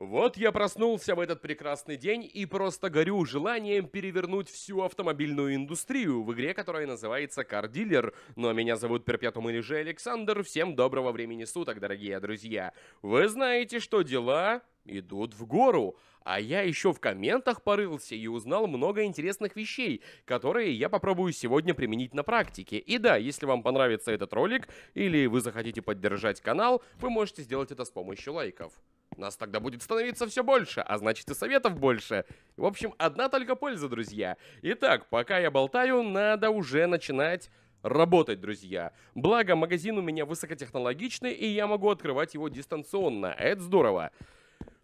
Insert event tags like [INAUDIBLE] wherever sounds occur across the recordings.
Вот я проснулся в этот прекрасный день и просто горю желанием перевернуть всю автомобильную индустрию в игре, которая называется «Кардилер». Но ну, а меня зовут Перпетум или же Александр. Всем доброго времени суток, дорогие друзья. Вы знаете, что дела идут в гору. А я еще в комментах порылся и узнал много интересных вещей, которые я попробую сегодня применить на практике. И да, если вам понравится этот ролик или вы захотите поддержать канал, вы можете сделать это с помощью лайков. Нас тогда будет становиться все больше, а значит и советов больше. В общем, одна только польза, друзья. Итак, пока я болтаю, надо уже начинать работать, друзья. Благо, магазин у меня высокотехнологичный, и я могу открывать его дистанционно. Это здорово.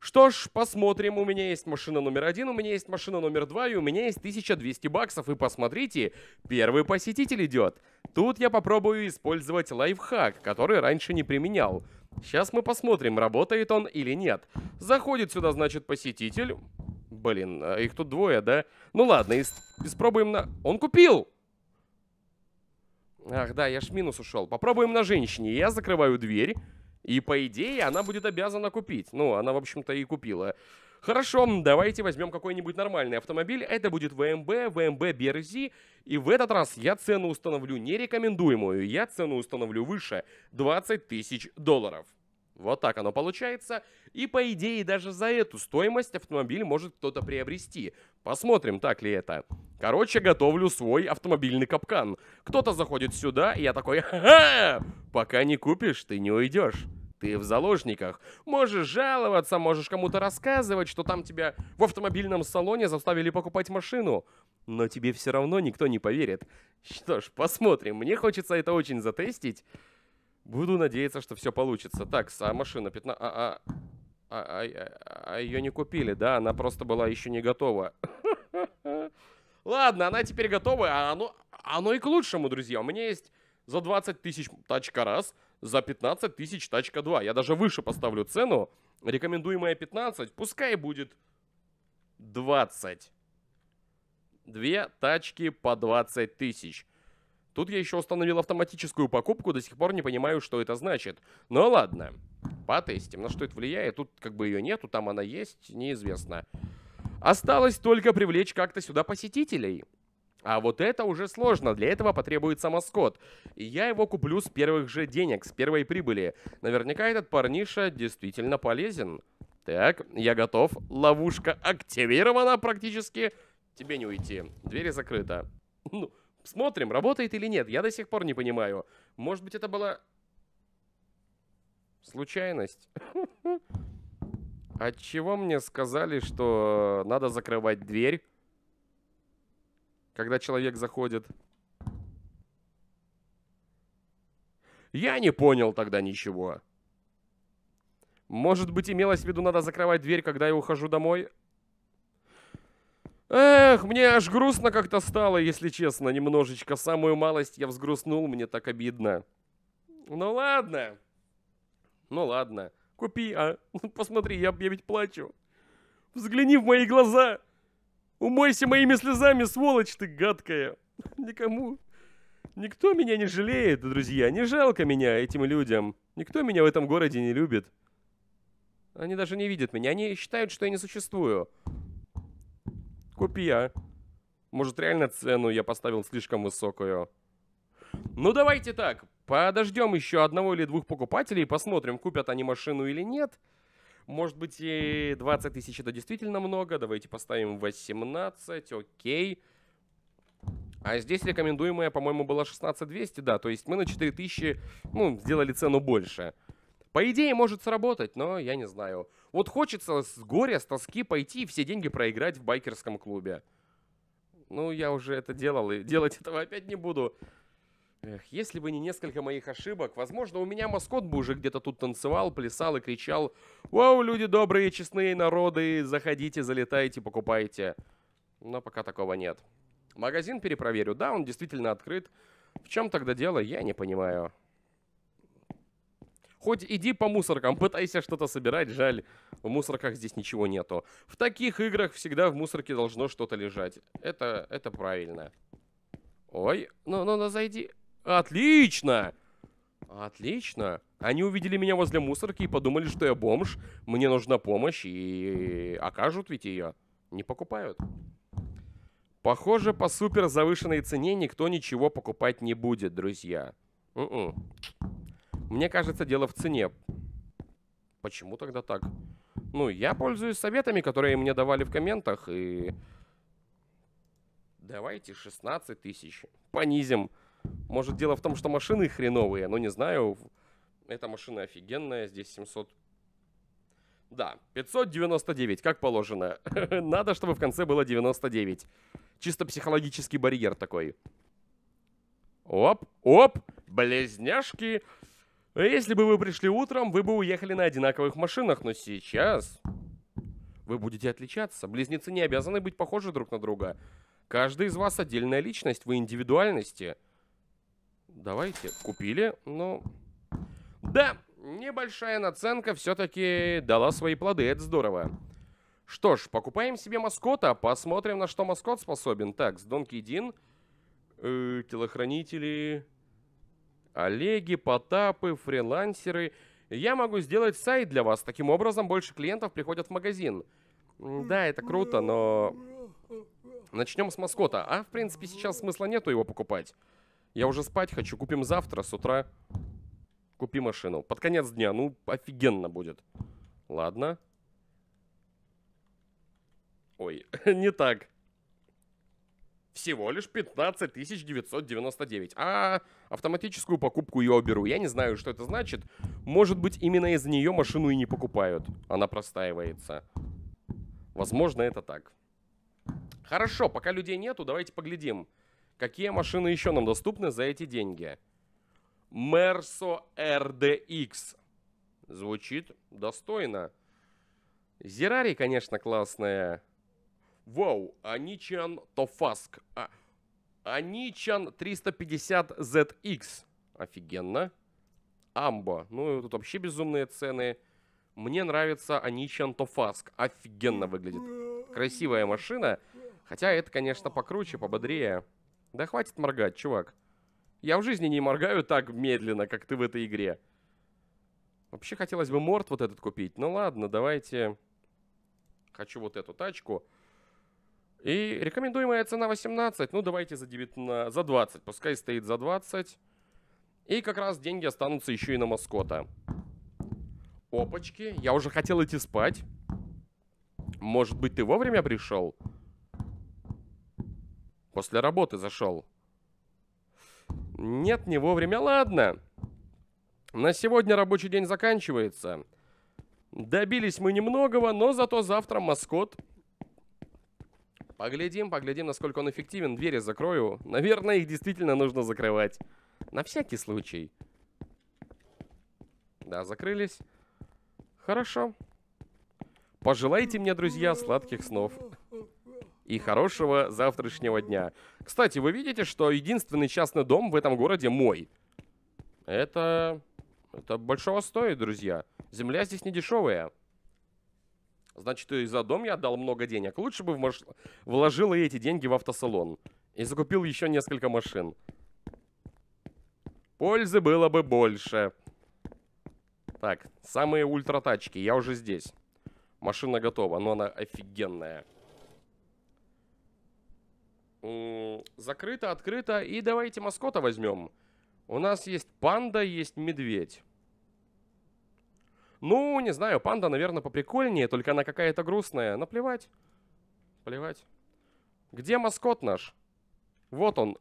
Что ж, посмотрим. У меня есть машина номер один, у меня есть машина номер два, и у меня есть 1200 баксов. И посмотрите, первый посетитель идет. Тут я попробую использовать лайфхак, который раньше не применял. Сейчас мы посмотрим, работает он или нет. Заходит сюда, значит, посетитель. Блин, а их тут двое, да? Ну ладно, испробуем на... Он купил! Ах, да, я ж минус ушел. Попробуем на женщине. Я закрываю дверь. И, по идее, она будет обязана купить. Ну, она, в общем-то, и купила. Хорошо, давайте возьмем какой-нибудь нормальный автомобиль. Это будет ВМБ, ВМБ BRZ. И в этот раз я цену установлю не рекомендуемую, я цену установлю выше 20 тысяч долларов. Вот так оно получается. И по идее даже за эту стоимость автомобиль может кто-то приобрести. Посмотрим, так ли это. Короче, готовлю свой автомобильный капкан. Кто-то заходит сюда, и я такой, ха, -ха! Пока не купишь, ты не уйдешь. Ты в заложниках. Можешь жаловаться, можешь кому-то рассказывать, что там тебя в автомобильном салоне заставили покупать машину. Но тебе все равно никто не поверит. Что ж, посмотрим. Мне хочется это очень затестить. Буду надеяться, что все получится. Так, а машина 15... А, а, а, а, а ее не купили, да? Она просто была еще не готова. Ладно, она теперь готова, а оно, оно и к лучшему, друзья. У меня есть за 20 тысяч тачка раз, за 15 тысяч тачка 2. Я даже выше поставлю цену. Рекомендуемая 15, пускай будет 20. Две тачки по 20 тысяч. Тут я еще установил автоматическую покупку, до сих пор не понимаю, что это значит. Но ну ладно, потестим, на что это влияет. Тут как бы ее нету, там она есть, неизвестно. Осталось только привлечь как-то сюда посетителей. А вот это уже сложно, для этого потребуется маскот. И я его куплю с первых же денег, с первой прибыли. Наверняка этот парниша действительно полезен. Так, я готов. Ловушка активирована практически. Тебе не уйти. Двери закрыта. Ну, смотрим, работает или нет. Я до сих пор не понимаю. Может быть, это была... Случайность. [LAUGHS] Отчего мне сказали, что надо закрывать дверь? когда человек заходит. Я не понял тогда ничего. Может быть, имелось в виду, надо закрывать дверь, когда я ухожу домой? Эх, мне аж грустно как-то стало, если честно, немножечко. Самую малость я взгрустнул, мне так обидно. Ну ладно. Ну ладно. Купи, а? [LAUGHS] Ну, посмотри, я, я ведь плачу. Взгляни в мои глаза. Умойся моими слезами, сволочь ты гадкая. Никому. Никто меня не жалеет, друзья. Не жалко меня этим людям. Никто меня в этом городе не любит. Они даже не видят меня. Они считают, что я не существую. Купи а. Может, реально цену я поставил слишком высокую. Ну, давайте так. Подождем еще одного или двух покупателей. Посмотрим, купят они машину или нет. Нет. Может быть, и 20 тысяч это действительно много. Давайте поставим 18, окей. А здесь рекомендуемая, по-моему, была 16200, да. То есть мы на 4000, ну, сделали цену больше. По идее, может сработать, но я не знаю. Вот хочется с горя, с тоски пойти и все деньги проиграть в байкерском клубе. Ну, я уже это делал, и делать этого опять не буду. Эх, если бы не несколько моих ошибок, возможно, у меня маскот бы уже где-то тут танцевал, плясал и кричал «Вау, люди добрые, честные народы, заходите, залетайте, покупайте». Но пока такого нет. Магазин перепроверю. Да, он действительно открыт. В чем тогда дело, я не понимаю. Хоть иди по мусоркам, [LAUGHS] пытайся что-то собирать, жаль, в мусорках здесь ничего нету. В таких играх всегда в мусорке должно что-то лежать. Это, это правильно. Ой, ну-ну-ну, зайди. Отлично! Отлично. Они увидели меня возле мусорки и подумали, что я бомж, мне нужна помощь и окажут ведь ее. Не покупают. Похоже, по супер завышенной цене никто ничего покупать не будет, друзья. У м-м. -у. Мне кажется, дело в цене. Почему тогда так? Ну, я пользуюсь советами, которые мне давали в комментах, и... Давайте 16 тысяч. Понизим. Понизим. Может, дело в том, что машины хреновые, но не знаю. Эта машина офигенная, здесь 700... Да, 599, как положено. [LAUGHS] Надо, чтобы в конце было 99. Чисто психологический барьер такой. Оп, оп, близняшки. Если бы вы пришли утром, вы бы уехали на одинаковых машинах, но сейчас вы будете отличаться. Близнецы не обязаны быть похожи друг на друга. Каждый из вас отдельная личность, вы индивидуальности давайте. Купили, но... Да, небольшая наценка все-таки дала свои плоды, это здорово. Что ж, покупаем себе маскота, посмотрим, на что маскот способен. Так, с Донки Дин, э, телохранители, Олеги, Потапы, фрилансеры. Я могу сделать сайт для вас, таким образом больше клиентов приходят в магазин. Да, это круто, но... Начнем с маскота. А, в принципе, сейчас смысла нету его покупать. Я уже спать хочу. Купим завтра с утра. Купи машину. Под конец дня. Ну, офигенно будет. Ладно. Ой, [LAUGHS] не так. Всего лишь 15 999. А автоматическую покупку я уберу. Я не знаю, что это значит. Может быть, именно из за нее машину и не покупают. Она простаивается. Возможно, это так. Хорошо, пока людей нету, давайте поглядим. Какие машины еще нам доступны за эти деньги? Мерсо RDX. Звучит достойно. Зерари, конечно, классная. Вау, Аничан Тофаск. А, Аничан 350ZX. Офигенно. Амбо. Ну, тут вообще безумные цены. Мне нравится Аничан Тофаск. Офигенно выглядит. Красивая машина. Хотя это, конечно, покруче, пободрее. Да хватит моргать, чувак. Я в жизни не моргаю так медленно, как ты в этой игре. Вообще хотелось бы морт вот этот купить. Ну ладно, давайте... Хочу вот эту тачку. И рекомендуемая цена 18. Ну давайте за, 19, за 20. Пускай стоит за 20. И как раз деньги останутся еще и на маскота. Опачки, я уже хотел идти спать. Может быть, ты вовремя пришел? После работы зашел. Нет, не вовремя. Ладно. На сегодня рабочий день заканчивается. Добились мы немногого, но зато завтра маскот. Поглядим, поглядим, насколько он эффективен. Двери закрою. Наверное, их действительно нужно закрывать. На всякий случай. Да, закрылись. Хорошо. Пожелайте мне, друзья, сладких снов и хорошего завтрашнего дня. Кстати, вы видите, что единственный частный дом в этом городе мой. Это... Это большого стоит, друзья. Земля здесь не дешевая. Значит, и за дом я отдал много денег. Лучше бы маш... вложил и эти деньги в автосалон. И закупил еще несколько машин. Пользы было бы больше. Так, самые ультратачки. Я уже здесь. Машина готова, но она офигенная. Закрыто, открыто. И давайте маскота возьмем. У нас есть панда, есть медведь. Ну, не знаю, панда, наверное, поприкольнее, только она какая-то грустная. Наплевать. Плевать. Где маскот наш? Вот он.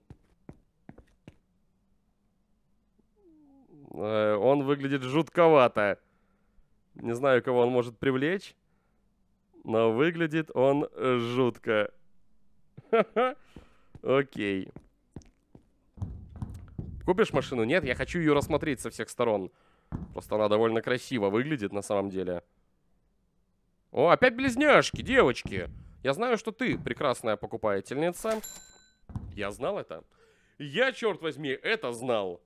Э, он выглядит жутковато. Не знаю, кого он может привлечь, но выглядит он жутко. [LAUGHS] Окей. Купишь машину? Нет, я хочу ее рассмотреть со всех сторон. Просто она довольно красиво выглядит на самом деле. О, опять близняшки, девочки. Я знаю, что ты прекрасная покупательница. Я знал это. Я, черт возьми, это знал.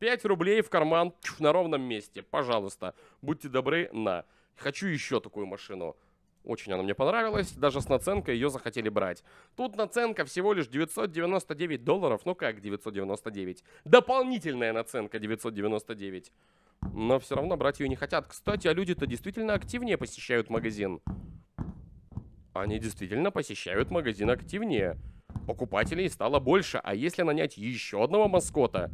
5 рублей в карман на ровном месте. Пожалуйста, будьте добры, на. Хочу еще такую машину. Очень она мне понравилась. Даже с наценкой ее захотели брать. Тут наценка всего лишь 999 долларов. Ну как 999? Дополнительная наценка 999. Но все равно брать ее не хотят. Кстати, а люди-то действительно активнее посещают магазин. Они действительно посещают магазин активнее. Покупателей стало больше. А если нанять еще одного маскота?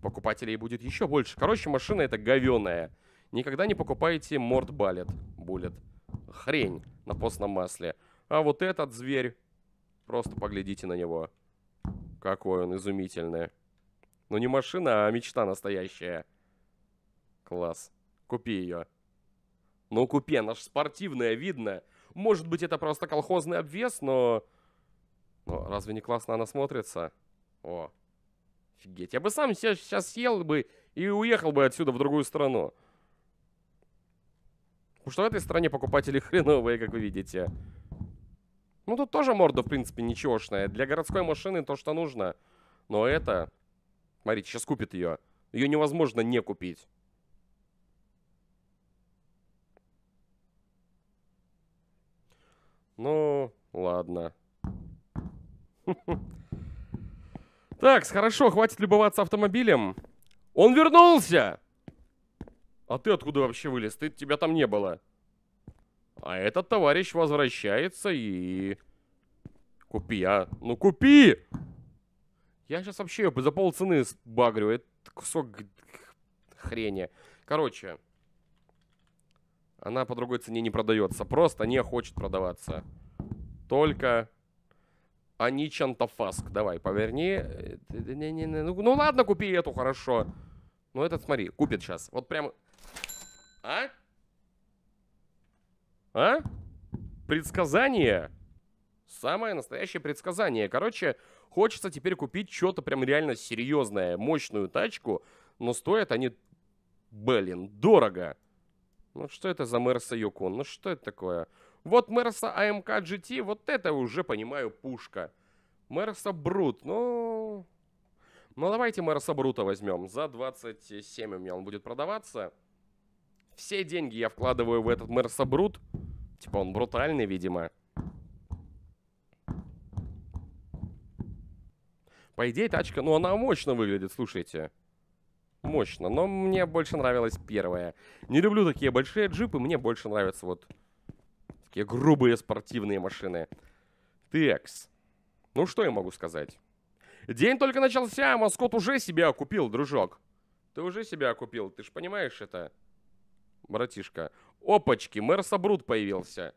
Покупателей будет еще больше. Короче, машина это говеная. Никогда не покупайте морт Балет. Буллет хрень на постном масле. А вот этот зверь, просто поглядите на него. Какой он изумительный. Ну не машина, а мечта настоящая. Класс. Купи ее. Ну купи, она ж спортивная, видно. Может быть это просто колхозный обвес, но... Но разве не классно она смотрится? О, офигеть. Я бы сам сейчас съел бы и уехал бы отсюда в другую страну. Потому ну, что в этой стране покупатели [LAUGHS] хреновые, как вы видите. Ну, тут тоже морда, в принципе, ничегошная. Для городской машины то, что нужно. Но это... Смотрите, сейчас купит ее. Ее невозможно не купить. Ну, ладно. [LAUGHS] Так, хорошо, хватит любоваться автомобилем. Он вернулся! А ты откуда вообще вылез? Ты, тебя там не было. А этот товарищ возвращается и... Купи, а. Ну купи! Я сейчас вообще за полцены багрю. Это кусок хрени. Короче. Она по другой цене не продается. Просто не хочет продаваться. Только... Ани Чантафаск. Давай, поверни. Э, ну, ну ладно, купи эту, хорошо. Ну этот, смотри, купит сейчас. Вот прям а? А? Предсказание? Самое настоящее предсказание. Короче, хочется теперь купить что-то прям реально серьезное, мощную тачку, но стоят они, блин, дорого. Ну что это за Мерса Юкон? Ну что это такое? Вот Мерса АМК GT, вот это уже, понимаю, пушка. Мерса Брут, ну... Ну давайте Мерса Брута возьмем. За 27 у меня он будет продаваться. Все деньги я вкладываю в этот Мерсобрут. Типа он брутальный, видимо. По идее, тачка, ну она мощно выглядит, слушайте. Мощно, но мне больше нравилась первая. Не люблю такие большие джипы, мне больше нравятся вот такие грубые спортивные машины. Текс. Ну что я могу сказать? День только начался, а маскот уже себя купил, дружок. Ты уже себя купил, ты же понимаешь это? братишка. Опачки, мэр Сабрут появился.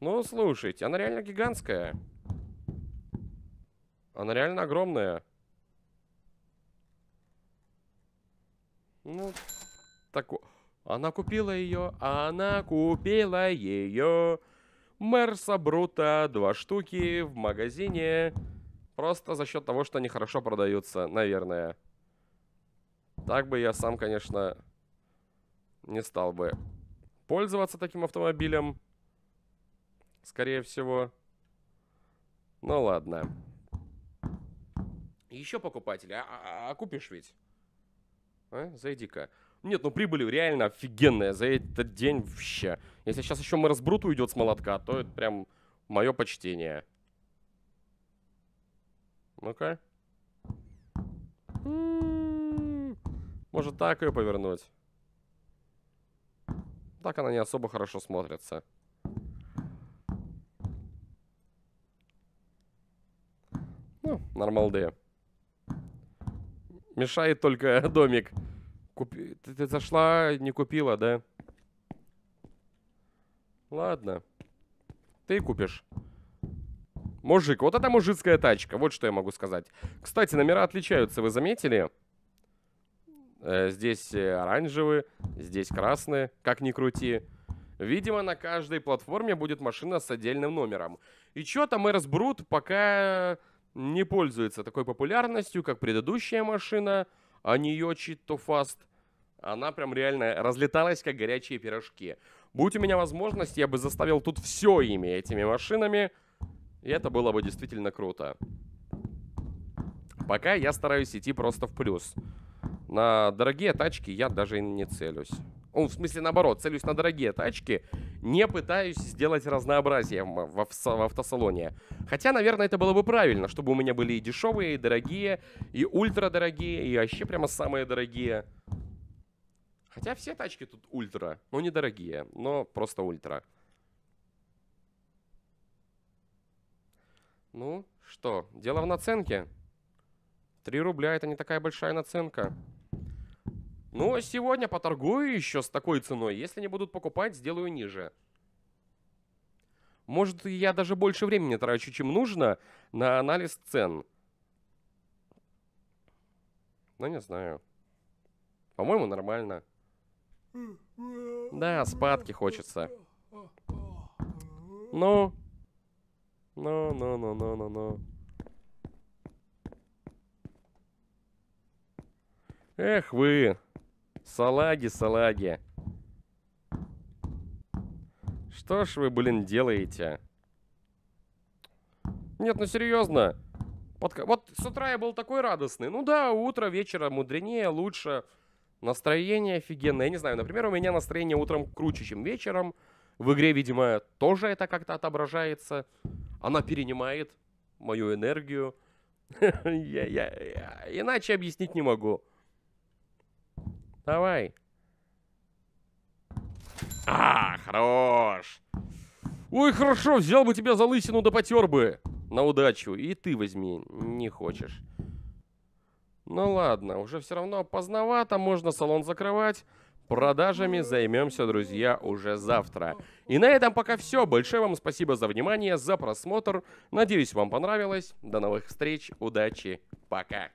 Ну, слушайте, она реально гигантская. Она реально огромная. Ну, так... Она купила ее, она купила ее. Мэр Сабрута, два штуки в магазине. Просто за счет того, что они хорошо продаются, наверное. Так бы я сам, конечно, не стал бы пользоваться таким автомобилем, скорее всего. Ну ладно. Еще покупатель, а, а, а, купишь ведь? А? Зайди-ка. Нет, ну прибыль реально офигенная за этот день вообще. Если сейчас еще Мэрсбрут уйдет с молотка, то это прям мое почтение. Ну-ка. М-м-м. Может так ее повернуть? Так она не особо хорошо смотрится. Ну, нормалды. Мешает только [LAUGHS] домик. Купи... Ты, ты зашла, не купила, да? Ладно. Ты купишь. Мужик, вот это мужицкая тачка, вот что я могу сказать. Кстати, номера отличаются, вы заметили? Э, здесь э, оранжевые, здесь красные, как ни крути. Видимо, на каждой платформе будет машина с отдельным номером. И что там Эрсбрут пока не пользуется такой популярностью, как предыдущая машина, а не Йочи Тофаст. Она прям реально разлеталась, как горячие пирожки. Будь у меня возможность, я бы заставил тут все ими этими машинами, и это было бы действительно круто. Пока я стараюсь идти просто в Плюс. На дорогие тачки я даже не целюсь. Он ну, в смысле, наоборот, целюсь на дорогие тачки, не пытаюсь сделать разнообразие в, автосалоне. Хотя, наверное, это было бы правильно, чтобы у меня были и дешевые, и дорогие, и ультрадорогие, и вообще прямо самые дорогие. Хотя все тачки тут ультра, ну не дорогие, но просто ультра. Ну, что, дело в наценке. 3 рубля это не такая большая наценка. Ну, сегодня поторгую еще с такой ценой. Если не будут покупать, сделаю ниже. Может, я даже больше времени трачу, чем нужно на анализ цен. Ну, не знаю. По-моему, нормально. Да, спадки хочется. Ну. Ну, ну, ну, ну, ну, ну. Эх вы. Салаги, салаги. Что ж вы, блин, делаете? Нет, ну серьезно. Под... Вот с утра я был такой радостный. Ну да, утро, вечера мудренее, лучше. Настроение офигенное. Я не знаю, например, у меня настроение утром круче, чем вечером. В игре, видимо, тоже это как-то отображается. Она перенимает мою энергию. [LAUGHS] я иначе объяснить не могу. Давай. А, хорош. Ой, хорошо, взял бы тебя за лысину да потер бы. На удачу. И ты возьми, не хочешь. Ну ладно, уже все равно поздновато, можно салон закрывать. Продажами займемся, друзья, уже завтра. И на этом пока все. Большое вам спасибо за внимание, за просмотр. Надеюсь, вам понравилось. До новых встреч, удачи, пока.